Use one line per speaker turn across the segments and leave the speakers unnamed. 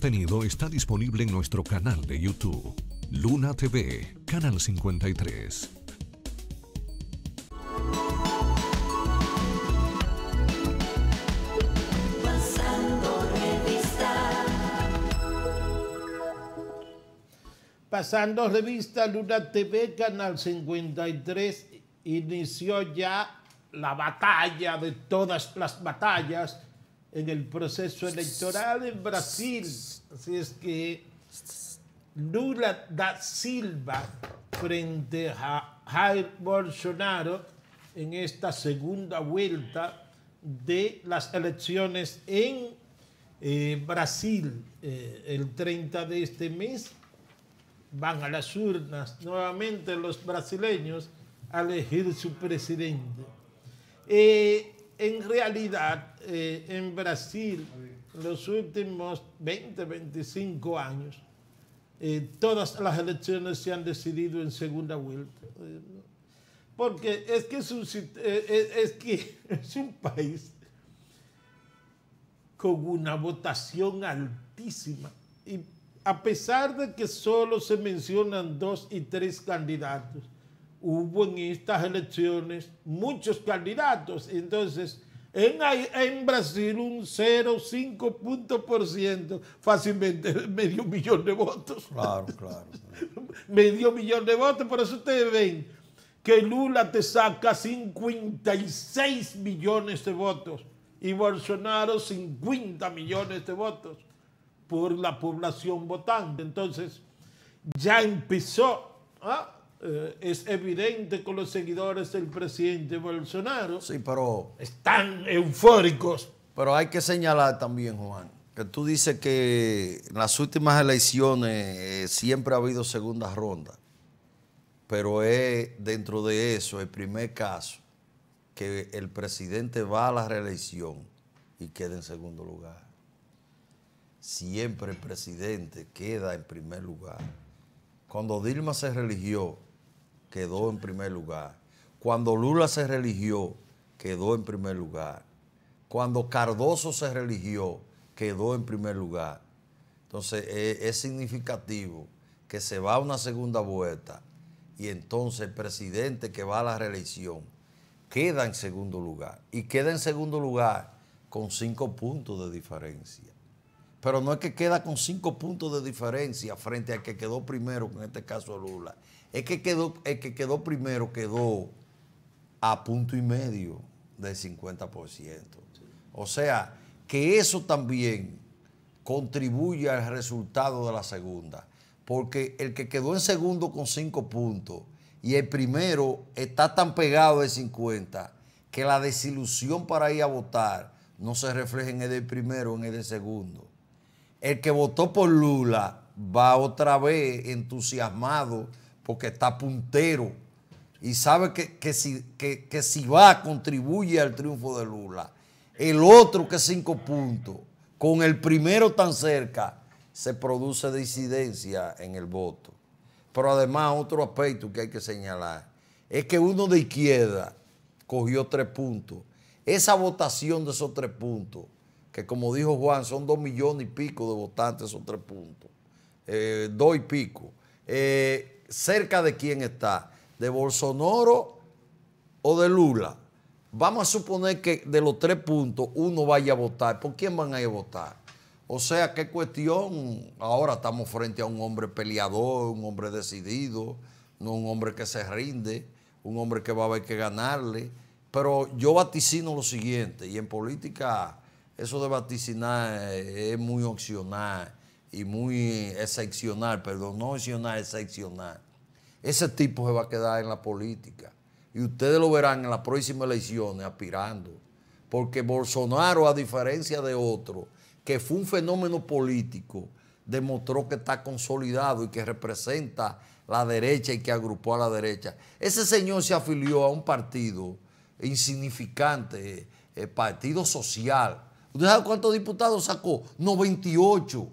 contenido está disponible en nuestro canal de YouTube, Luna TV, Canal 53.
Pasando revista Luna TV, Canal 53, inició ya la batalla de todas las batallas en el proceso electoral en Brasil. Así es que Lula da Silva frente a Jair Bolsonaro en esta segunda vuelta de las elecciones en eh, Brasil eh, el 30 de este mes. Van a las urnas nuevamente los brasileños a elegir su presidente. Eh, en realidad eh, en Brasil, los últimos 20, 25 años, eh, todas las elecciones se han decidido en segunda vuelta. Eh, porque es que es es que es un país con una votación altísima. Y a pesar de que solo se mencionan dos y tres candidatos, hubo en estas elecciones muchos candidatos. Entonces, en, en Brasil un 0,5 fácilmente medio millón de votos. claro. medio millón de votos, por eso ustedes ven que Lula te saca 56 millones de votos y Bolsonaro 50 millones de votos por la población votante. Entonces, ya empezó ¿ah? Eh, es evidente con los seguidores del presidente Bolsonaro. Sí, pero...
Están eufóricos. Pero hay que señalar también, Juan, que tú dices que en las últimas elecciones eh, siempre ha habido segunda ronda, pero es dentro de eso el primer caso que el presidente va a la reelección y queda en segundo lugar. Siempre el presidente queda en primer lugar. Cuando Dilma se religió, quedó en primer lugar. Cuando Lula se religió, quedó en primer lugar. Cuando Cardoso se religió, quedó en primer lugar. Entonces e, es, significativo que se va a una segunda vuelta y entonces el presidente que va a la reelección queda en segundo lugar. Y queda en segundo lugar con cinco puntos de diferencia. Pero no es que queda con cinco puntos de diferencia frente al que quedó primero, en este caso Lula. Es que quedó, el que quedó primero quedó a punto y medio del 50%. O sea, que eso también contribuye al resultado de la segunda. Porque el que quedó en segundo con cinco puntos y el primero está tan pegado de 50 que la desilusión para ir a votar no se refleja en el del primero, en el del segundo. El que votó por Lula va otra vez entusiasmado porque está puntero y sabe que, que, si, va contribuye al triunfo de Lula. El otro que cinco puntos, con el primero tan cerca, se produce disidencia en el voto. Pero además otro aspecto que hay que señalar es que uno de izquierda cogió tres puntos. Esa votación de esos tres puntos, que como dijo Juan, son dos millones y pico de votantes esos tres puntos, eh, dos y pico. Eh, cerca de quién está, de Bolsonaro o de Lula. Vamos a suponer que de los tres puntos uno vaya a votar. ¿Por quién van a ir a votar? O sea, qué cuestión. Ahora estamos frente a un hombre peleador, un hombre decidido, no un hombre que se rinde, un hombre que va a haber que ganarle. Pero yo vaticino lo siguiente, y en política eso de vaticinar es muy opcional y muy excepcional, perdón, no excepcional, excepcional. Ese tipo se va a quedar en la política. Y ustedes lo verán en las próximas elecciones aspirando. Porque Bolsonaro, a diferencia de otro, que fue un fenómeno político, demostró que está consolidado y que representa la derecha y que agrupó a la derecha. Ese señor se afilió a un partido insignificante, el eh, eh, Partido Social. ¿Usted sabe cuántos diputados sacó? 98.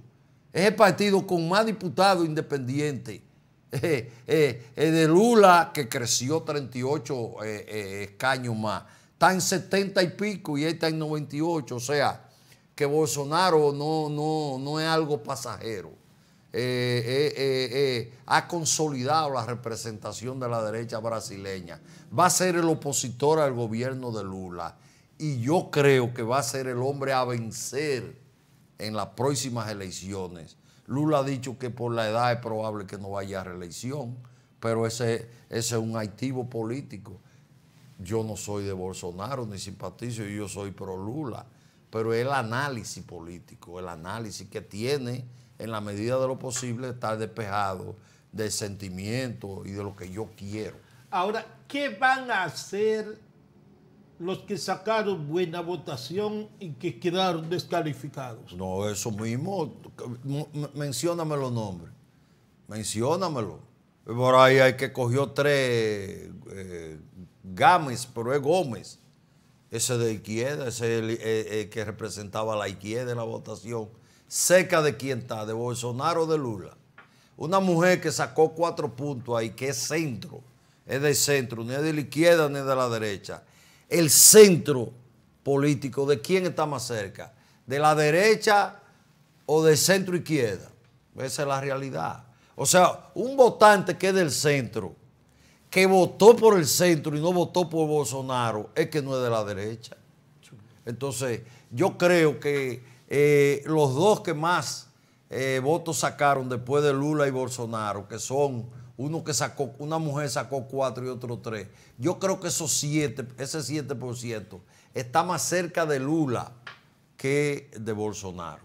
Es el partido con más diputados independientes. Eh, eh, eh, de Lula, que creció 38 escaños más, está en 70 y pico y está en 98. O sea, que Bolsonaro no, no, no es algo pasajero. ha consolidado la representación de la derecha brasileña. Va a ser el opositor al gobierno de Lula. Y yo creo que va a ser el hombre a vencer en las próximas elecciones. Lula ha dicho que por la edad es probable que no vaya a reelección, pero ese, es un activo político. Yo no soy de Bolsonaro ni simpatizo, yo soy pro Lula, pero el análisis político, el análisis que tiene en la medida de lo posible está despejado de sentimiento y de lo que yo
quiero. Ahora, ¿qué van a hacer los que sacaron buena votación y que quedaron descalificados. No, eso mismo,
mencióname los nombres, menciónamelo. Por ahí hay que cogió tres eh, Gámez, pero es Gómez, ese de izquierda, ese es el, eh, eh, que representaba a la izquierda en la votación. Seca de quién está, de Bolsonaro o de Lula. Una mujer que sacó cuatro puntos ahí, que es centro, es del centro, ni de la izquierda ni de la derecha el centro político, de quién está más cerca, de la derecha o de centro izquierda. Esa es la realidad. O sea, un votante que es del centro, que votó por el centro y no votó por Bolsonaro, es que no es de la derecha. Entonces, yo creo que eh, los dos que más eh, votos sacaron después de Lula y Bolsonaro, que son uno que sacó, una mujer sacó cuatro y otro tres. Yo creo que esos siete, ese 7% está más cerca de Lula que de Bolsonaro.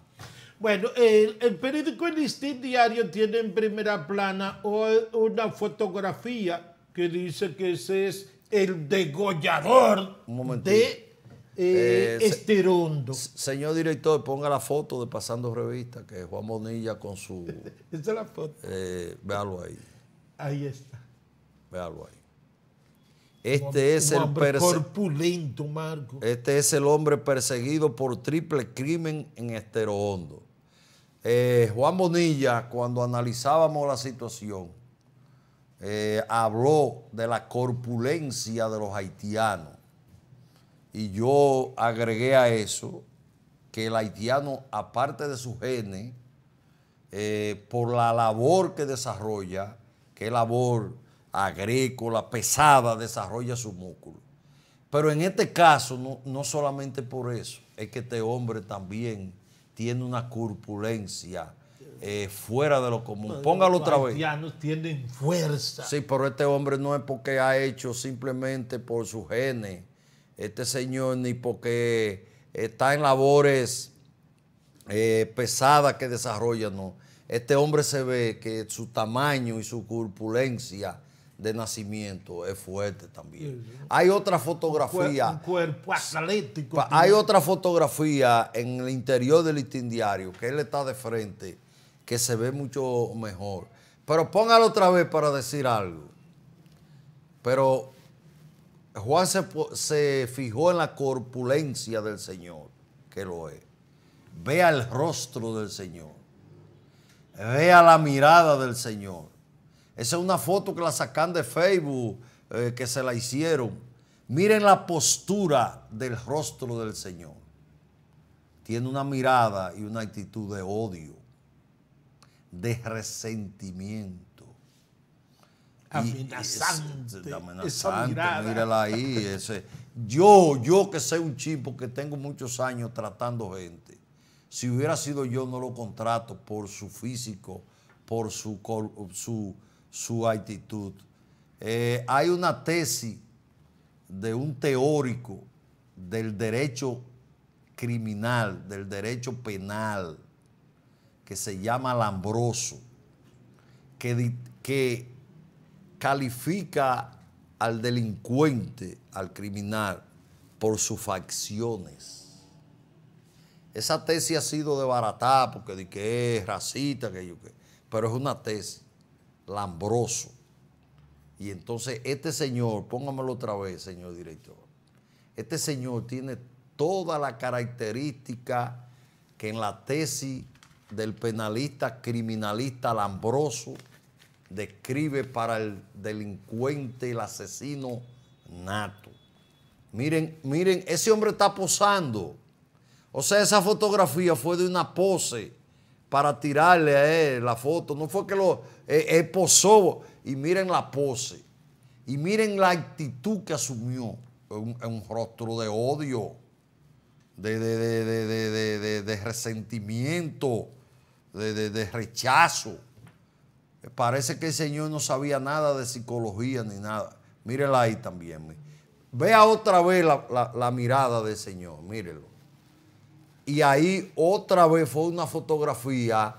Bueno, el, periódico El Diario tiene en primera plana una fotografía que dice que ese es el degollador de eh, eh, Esterondo.
Señor director, ponga la foto de Pasando Revista, que Juan Bonilla con su...
Esa es la foto.
Eh, véalo ahí. Ahí está. Véalo ahí. Este es, el
corpulento, Marco.
este es el hombre perseguido por triple crimen en Estero Hondo. Eh, Juan Bonilla, cuando analizábamos la situación, eh, habló de la corpulencia de los haitianos. Y yo agregué a eso que el haitiano, aparte de su genes, eh, por la labor que desarrolla, qué labor agrícola pesada desarrolla su músculo. Pero en este caso, no, solamente por eso, es que este hombre también tiene una corpulencia eh, fuera de lo común. Póngalo otra vez. Los
no tienen fuerza. Sí,
pero este hombre no es porque ha hecho simplemente por su genes. Este señor ni porque está en labores eh, pesadas que desarrolla, no este hombre se ve que su tamaño y su corpulencia de nacimiento es fuerte también. Hay otra fotografía. Un
cuerpo atlético. Hay otra
fotografía en el interior del listín diario que él está de frente, que se ve mucho mejor. Pero póngalo otra vez para decir algo. Pero Juan se, se fijó en la corpulencia del Señor, que lo es. Vea el rostro del Señor Vea la mirada del Señor. Esa es una foto que la sacan de Facebook, eh, que se la hicieron. Miren la postura del rostro del Señor. Tiene una mirada y una actitud de odio, de resentimiento.
Amenazante. Es, Mírala ahí. Ese.
Yo, yo que soy un chico que tengo muchos años tratando gente si hubiera sido yo, no lo contrato por su físico, por su, su, actitud. Eh, hay una tesis de un teórico del derecho criminal, del derecho penal, que se llama Lambroso, que, que califica al delincuente, al criminal, por sus facciones. Esa tesis ha sido desbaratada porque que es racista, que que. Pero es una tesis, lambroso. Y entonces este señor, póngamelo otra vez, señor director, este señor tiene toda la característica que en la tesis del penalista criminalista lambroso describe para el delincuente, el asesino nato. Miren, miren, ese hombre está posando. O sea, esa fotografía fue de una pose para tirarle a él la foto. No fue que lo eh, posó. Y miren la pose. Y miren la actitud que asumió. Un, rostro de odio, de, resentimiento, de rechazo. Parece que el señor no sabía nada de psicología ni nada. Mírela ahí también. Vea otra vez la, mirada del señor, mírelo. Y ahí otra vez fue una fotografía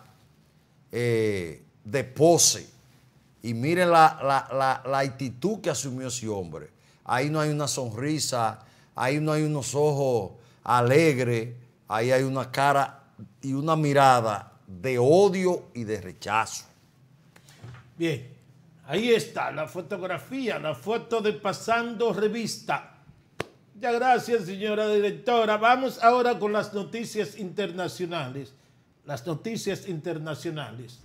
eh, de pose. Y miren la, la, la, actitud que asumió ese hombre. Ahí no hay una sonrisa, ahí no hay unos ojos alegres, ahí hay una cara y una mirada de odio
y de rechazo. Bien, ahí está la fotografía, la foto de pasando revista Muchas gracias, señora directora. Vamos ahora con las noticias internacionales. Las noticias internacionales.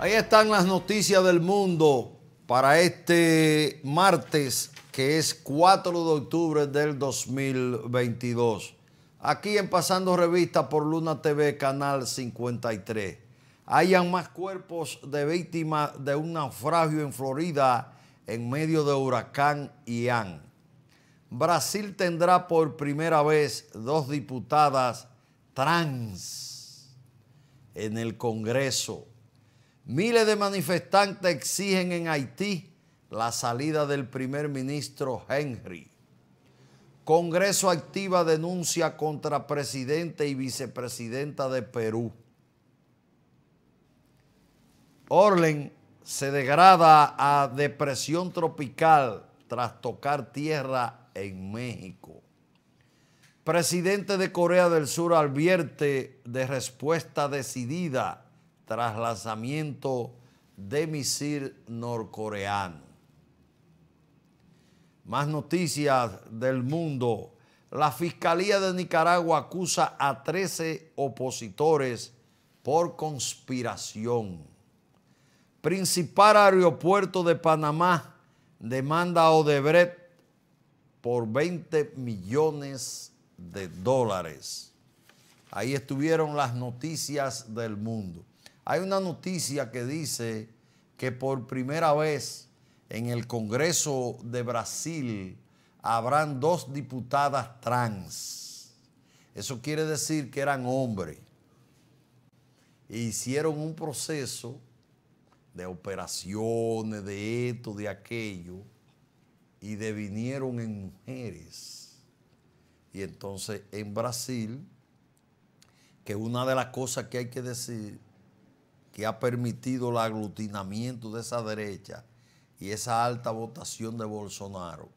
Ahí están las noticias del mundo para este martes que es 4 de octubre del 2022. Aquí en Pasando Revista por Luna TV, Canal 53. Hayan más cuerpos de víctimas de un naufragio en Florida en medio de huracán Ian. Brasil tendrá por primera vez dos diputadas trans en el Congreso. Miles de manifestantes exigen en Haití la salida del primer ministro Henry. Congreso activa denuncia contra presidente y vicepresidenta de Perú. Orlen se degrada a depresión tropical tras tocar tierra en México. Presidente de Corea del Sur advierte de respuesta decidida tras lanzamiento de misil norcoreano. Más noticias del mundo. La Fiscalía de Nicaragua acusa a 13 opositores por conspiración. Principal aeropuerto de Panamá demanda a Odebrecht por 20 millones de dólares. Ahí estuvieron las noticias del mundo. Hay una noticia que dice que por primera vez en el Congreso de Brasil habrán dos diputadas trans. Eso quiere decir que eran hombres. E hicieron un proceso de operaciones, de esto, de aquello, y devinieron en mujeres. Y entonces en Brasil, que una de las cosas que hay que decir, que ha permitido el aglutinamiento de esa derecha, y esa alta votación de Bolsonaro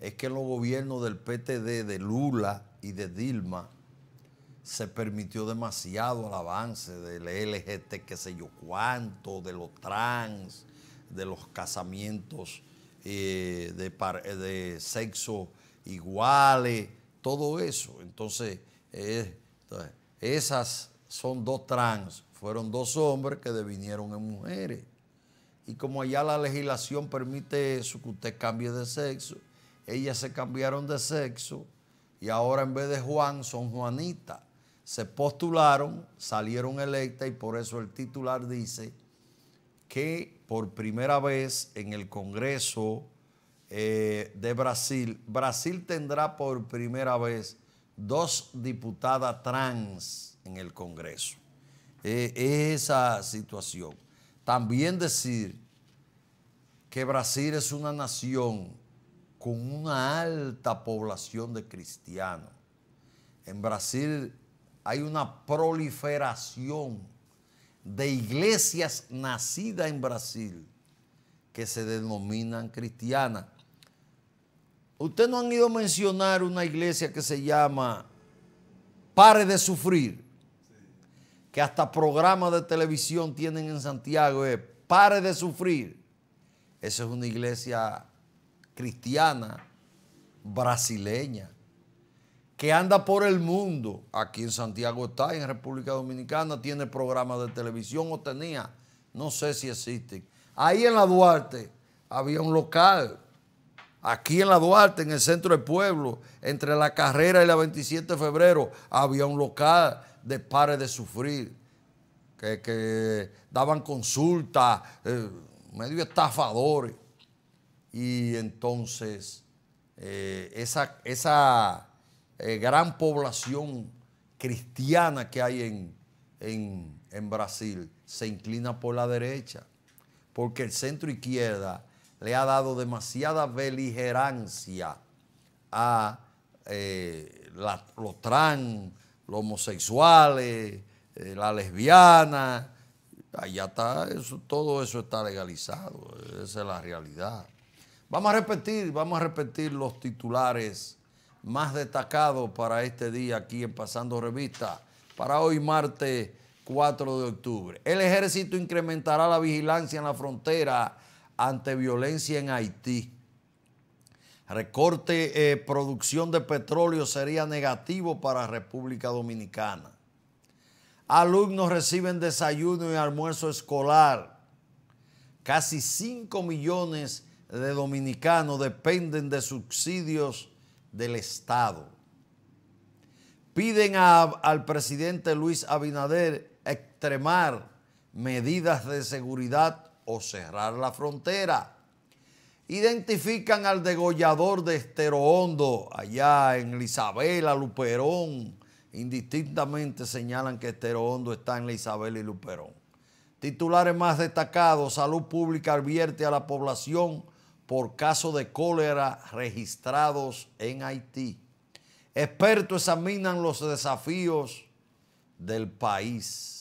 es que en los gobiernos del PTD, de Lula y de Dilma, se permitió demasiado el avance del LGT, qué sé yo cuánto, de los trans, de los casamientos eh, de, eh, de, sexo iguales, todo eso. Entonces, eh, entonces, esas son dos trans, fueron dos hombres que devinieron en mujeres y como allá la legislación permite eso, que usted cambie de sexo, ellas se cambiaron de sexo y ahora en vez de Juan son Juanita. Se postularon, salieron electas y por eso el titular dice que por primera vez en el Congreso eh, de Brasil, Brasil tendrá por primera vez dos diputadas trans en el Congreso. Eh, esa situación. También decir que Brasil es una nación con una alta población de cristianos. En Brasil hay una proliferación de iglesias nacidas en Brasil que se denominan cristianas. Ustedes no han ido a mencionar una iglesia que se llama Pare de Sufrir que hasta programas de televisión tienen en Santiago es pare de sufrir. Esa es una iglesia cristiana brasileña que anda por el mundo. Aquí en Santiago está, en República Dominicana tiene programas de televisión o tenía, no sé si existen. Ahí en la Duarte había un local. Aquí en la Duarte, en el centro del pueblo, entre la carrera y la 27 de febrero, había un local de pares de Sufrir, que, daban consultas, eh, medio estafadores. Y entonces eh, esa, esa eh, gran población cristiana que hay en, en, Brasil se inclina por la derecha, porque el centro izquierda le ha dado demasiada beligerancia a los trans, los homosexuales, eh, la lesbiana. Allá está, eso, todo eso está legalizado. Esa es la realidad. Vamos a repetir, vamos a repetir los titulares más destacados para este día aquí en Pasando Revista, para hoy martes 4 de octubre. El ejército incrementará la vigilancia en la frontera ante violencia en Haití. Recorte eh, producción de petróleo sería negativo para República Dominicana. Alumnos reciben desayuno y almuerzo escolar. Casi 5 millones de dominicanos dependen de subsidios del Estado. Piden al presidente Luis Abinader extremar medidas de seguridad o cerrar la frontera. Identifican al degollador de Hondo, allá en Isabela, Luperón. Indistintamente señalan que Hondo está en la Isabela y Luperón. Titulares más destacados, Salud Pública advierte a la población por casos de cólera registrados en Haití. Expertos examinan los desafíos del país.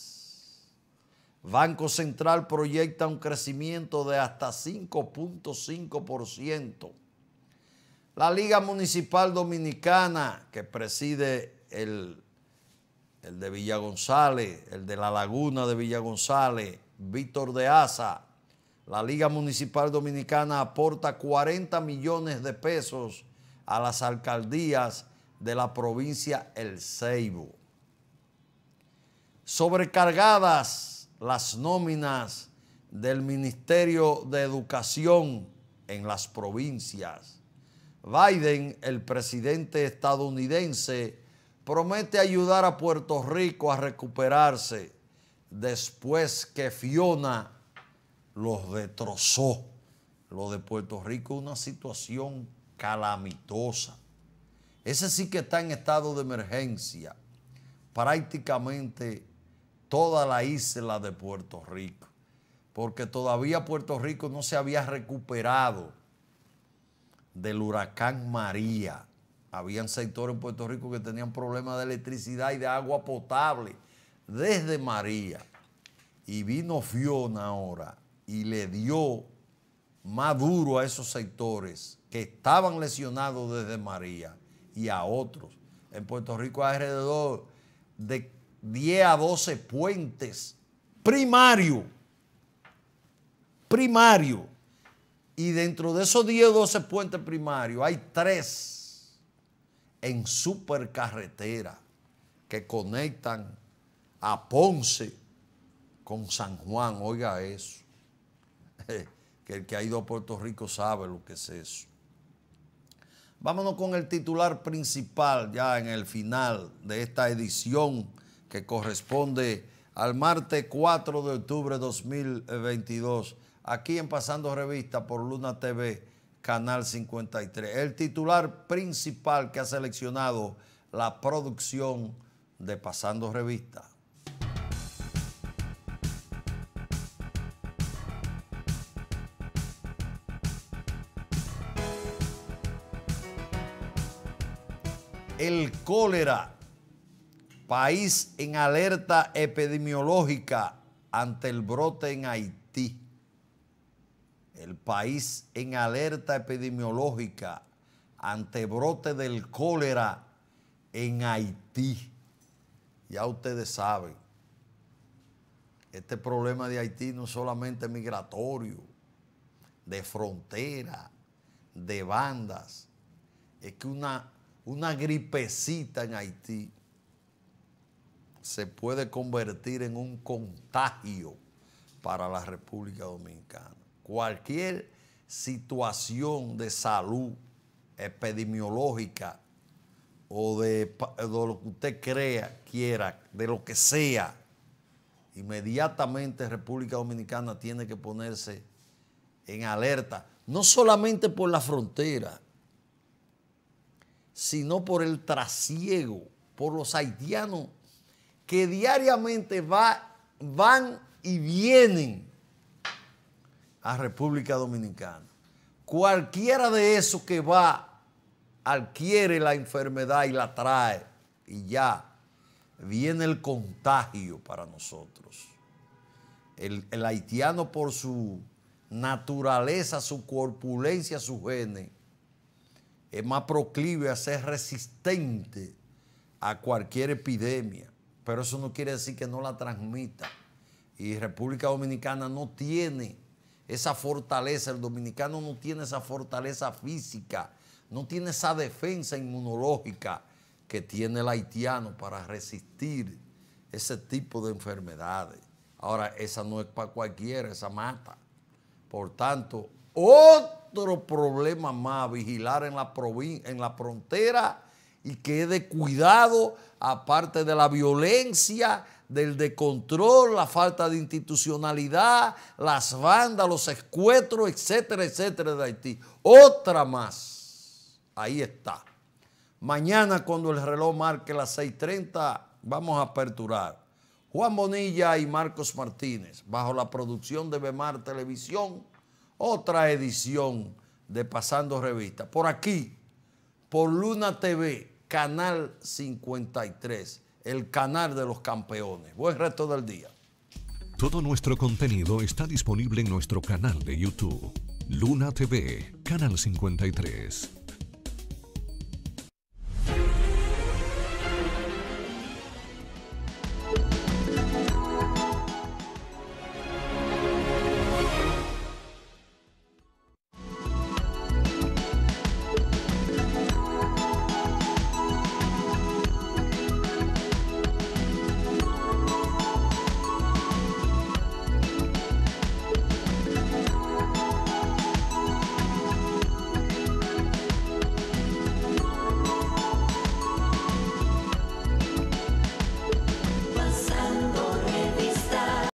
Banco Central proyecta un crecimiento de hasta 5.5%. La Liga Municipal Dominicana, que preside el, el, de Villa González, el de la Laguna de Villa González, Víctor de Asa, la Liga Municipal Dominicana aporta 40 millones de pesos a las alcaldías de la provincia El Ceibo. Sobrecargadas las nóminas del Ministerio de Educación en las provincias. Biden, el presidente estadounidense, promete ayudar a Puerto Rico a recuperarse después que Fiona los destrozó. Lo de Puerto Rico es una situación calamitosa. Ese sí que está en estado de emergencia, prácticamente toda la isla de Puerto Rico, porque todavía Puerto Rico no se había recuperado del huracán María. Habían sectores en Puerto Rico que tenían problemas de electricidad y de agua potable desde María. Y vino Fiona ahora y le dio más duro a esos sectores que estaban lesionados desde María y a otros. En Puerto Rico alrededor de 10 a 12 puentes primario, primario. Y dentro de esos 10 o 12 puentes primarios hay tres en supercarretera que conectan a Ponce con San Juan. Oiga eso. Que el que ha ido a Puerto Rico sabe lo que es eso. Vámonos con el titular principal ya en el final de esta edición que corresponde al martes 4 de octubre de 2022, aquí en Pasando Revista por Luna TV, Canal 53. El titular principal que ha seleccionado la producción de Pasando Revista. El cólera País en alerta epidemiológica ante el brote en Haití. El país en alerta epidemiológica ante brote del cólera en Haití. Ya ustedes saben, este problema de Haití no es solamente migratorio, de frontera, de bandas, es que una, una gripecita en Haití se puede convertir en un contagio para la República Dominicana. Cualquier situación de salud epidemiológica o de, lo que usted crea, quiera, de lo que sea, inmediatamente República Dominicana tiene que ponerse en alerta, no solamente por la frontera, sino por el trasiego, por los haitianos que diariamente va, van y vienen a República Dominicana. Cualquiera de esos que va adquiere la enfermedad y la trae y ya viene el contagio para nosotros. El, el haitiano por su naturaleza, su corpulencia, su genes, es más proclive a ser resistente a cualquier epidemia pero eso no quiere decir que no la transmita. Y República Dominicana no tiene esa fortaleza, el dominicano no tiene esa fortaleza física, no tiene esa defensa inmunológica que tiene el haitiano para resistir ese tipo de enfermedades. Ahora, esa no es para cualquiera, esa mata. Por tanto, otro problema más vigilar en la, en la frontera y que de cuidado, aparte de la violencia, del descontrol, la falta de institucionalidad, las bandas, los escuetros, etcétera, etcétera de Haití. Otra más. Ahí está. Mañana cuando el reloj marque las 6.30 vamos a aperturar. Juan Bonilla y Marcos Martínez, bajo la producción de Bemar Televisión, otra edición de Pasando Revista. Por aquí, por Luna TV Canal 53, el canal de los campeones. Buen resto del día. Todo nuestro contenido está disponible en nuestro canal de YouTube, Luna TV, Canal 53.